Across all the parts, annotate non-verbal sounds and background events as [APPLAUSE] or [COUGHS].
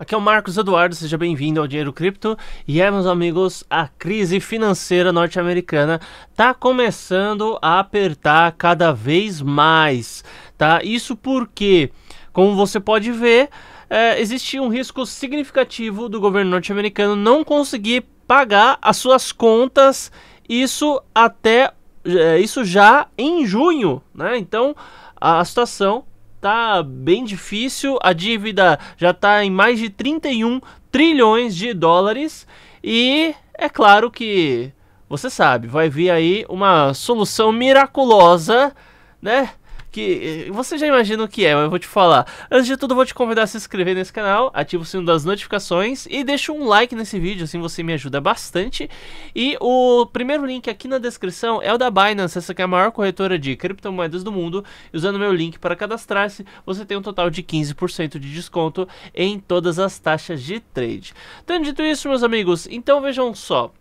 Aqui é o Marcos Eduardo, seja bem-vindo ao Dinheiro Cripto. E é, meus amigos, a crise financeira norte-americana está começando a apertar cada vez mais, tá? Isso porque, como você pode ver, é, existe um risco significativo do governo norte-americano não conseguir pagar as suas contas, isso até é, isso já em junho, né? Então, a situação tá bem difícil. A dívida já está em mais de 31 trilhões de dólares. E é claro que você sabe, vai vir aí uma solução miraculosa, né? que eh, você já imagina o que é, mas eu vou te falar. Antes de tudo, eu vou te convidar a se inscrever nesse canal, ativa o sino das notificações e deixa um like nesse vídeo, assim você me ajuda bastante. E o primeiro link aqui na descrição é o da Binance, essa que é a maior corretora de criptomoedas do mundo. Usando meu link para cadastrar-se, você tem um total de 15% de desconto em todas as taxas de trade. Tendo dito isso, meus amigos, então vejam só.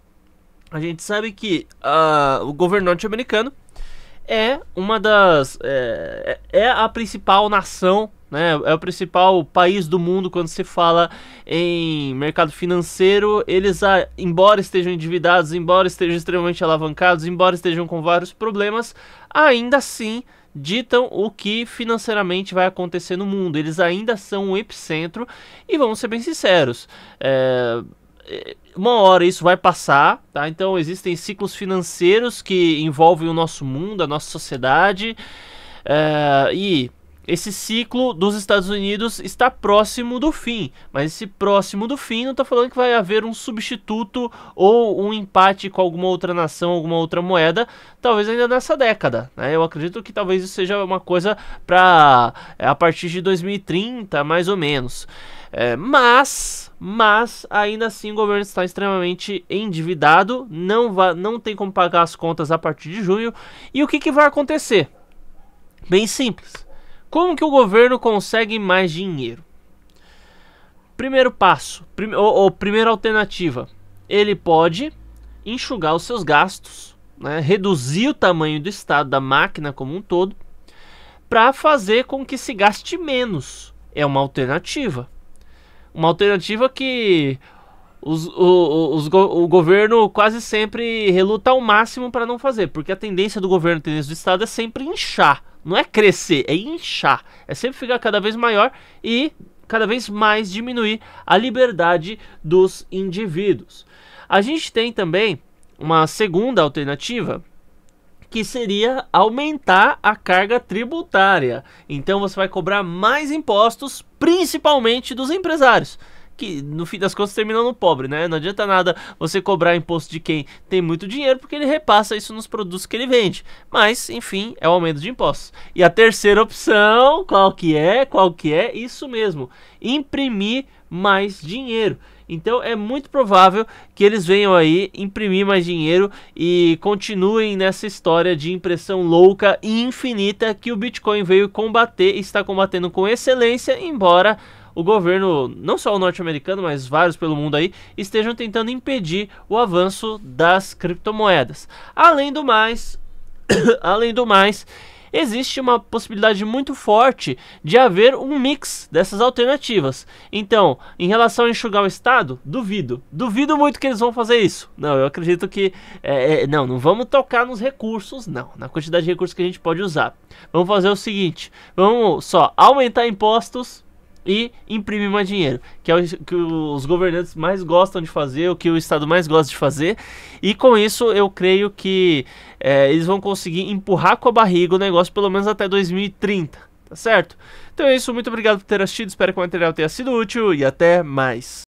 A gente sabe que uh, o governo norte-americano é uma das. É, é, é a principal nação né? É o principal país do mundo quando se fala em mercado financeiro. Eles, ah, embora estejam endividados, embora estejam extremamente alavancados, embora estejam com vários problemas, ainda assim ditam o que financeiramente vai acontecer no mundo. Eles ainda são o epicentro e vamos ser bem sinceros. É, eh, uma hora isso vai passar, tá? Então existem ciclos financeiros que envolvem o nosso mundo, a nossa sociedade. Eh, e esse ciclo dos Estados Unidos está próximo do fim, mas esse próximo do fim não está falando que vai haver um substituto ou um empate com alguma outra nação, alguma outra moeda, talvez ainda nessa década. Né? Eu acredito que talvez isso seja uma coisa para eh, a partir de 2030, mais ou menos. É, mas mas ainda assim o governo está extremamente endividado, não, vai, não tem como pagar as contas a partir de junho. E o que, que vai acontecer? Bem simples. Como que o governo consegue mais dinheiro? Primeiro passo, prim ou, ou primeira alternativa, ele pode enxugar os seus gastos, né, reduzir o tamanho do Estado, da máquina como um todo, para fazer com que se gaste menos. É uma alternativa. Uma alternativa que os, o, os, o governo quase sempre reluta ao máximo para não fazer, porque a tendência do governo, a tendência do Estado é sempre inchar. Não é crescer, é inchar. É sempre ficar cada vez maior e cada vez mais diminuir a liberdade dos indivíduos. A gente tem também uma segunda alternativa que seria aumentar a carga tributária. Então você vai cobrar mais impostos, principalmente dos empresários que no fim das contas terminam no pobre, né? Não adianta nada você cobrar imposto de quem tem muito dinheiro, porque ele repassa isso nos produtos que ele vende. Mas, enfim, é o aumento de impostos. E a terceira opção, qual que é? Qual que é? Isso mesmo, imprimir mais dinheiro. Então é muito provável que eles venham aí imprimir mais dinheiro e continuem nessa história de impressão louca e infinita que o Bitcoin veio combater e está combatendo com excelência, embora o governo, não só o norte-americano, mas vários pelo mundo aí, estejam tentando impedir o avanço das criptomoedas. Além do mais, [COUGHS] além do mais, existe uma possibilidade muito forte de haver um mix dessas alternativas. Então, em relação a enxugar o Estado, duvido. Duvido muito que eles vão fazer isso. Não, eu acredito que. É, é não, não vamos tocar nos recursos, não. Na quantidade de recursos que a gente pode usar. Vamos fazer o seguinte: vamos só aumentar impostos e imprimir mais dinheiro, que é o que os governantes mais gostam de fazer, o que o Estado mais gosta de fazer. E com isso eu creio que é, eles vão conseguir empurrar com a barriga o negócio pelo menos até 2030, tá certo? Então é isso, muito obrigado por ter assistido, espero que o material tenha sido útil e até mais.